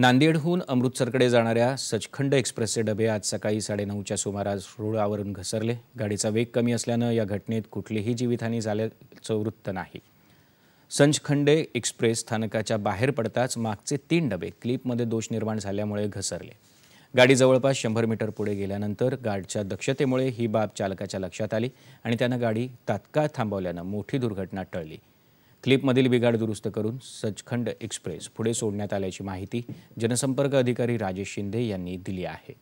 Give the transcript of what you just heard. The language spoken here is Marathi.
नांदेडहून अमृतसरकडे जाणाऱ्या सचखंड एक्सप्रेसचे डबे आज सकाळी साडेनऊच्या सुमारास रुळावरून घसरले गाडीचा वेग कमी असल्यानं या घटनेत कुठलीही जीवितहानी झाल्याचं वृत्त नाही संचखंडे एक्सप्रेस स्थानकाच्या बाहेर पडताच मागचे तीन डबे क्लिपमध्ये दोष निर्माण झाल्यामुळे घसरले गाडी जवळपास शंभर मीटर पुढे गेल्यानंतर गार्डच्या दक्षतेमुळे ही बाब चालकाच्या लक्षात आली आणि त्यानं गाडी तात्काळ थांबवल्यानं मोठी दुर्घटना टळली क्लिपमधील बिघाड दुरुस्त करून सचखंड एक्सप्रेस पुढे सोडण्यात आल्याची माहिती जनसंपर्क अधिकारी राजेश शिंदे यांनी दिली आहे